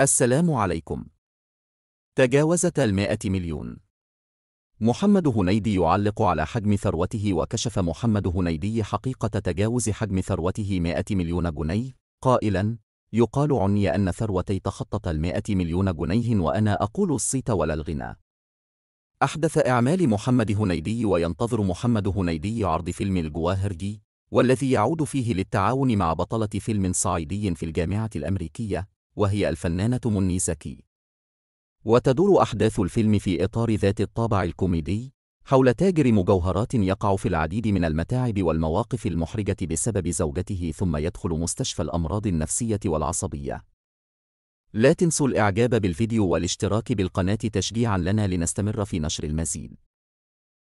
السلام عليكم. تجاوزت المائة مليون. محمد هنيدي يعلق على حجم ثروته وكشف محمد هنيدي حقيقة تجاوز حجم ثروته 100 مليون جنيه، قائلاً: يقال عني أن ثروتي تخطت المائة مليون جنيه وأنا أقول الصيت ولا الغنى. أحدث إعمال محمد هنيدي وينتظر محمد هنيدي عرض فيلم الجواهرجي، والذي يعود فيه للتعاون مع بطلة فيلم صعيدي في الجامعة الأمريكية، وهي الفنانة مني سكي. وتدور أحداث الفيلم في إطار ذات الطابع الكوميدي حول تاجر مجوهرات يقع في العديد من المتاعب والمواقف المحرجة بسبب زوجته ثم يدخل مستشفى الأمراض النفسية والعصبية. لا تنسوا الإعجاب بالفيديو والاشتراك بالقناة تشجيعا لنا لنستمر في نشر المزيد.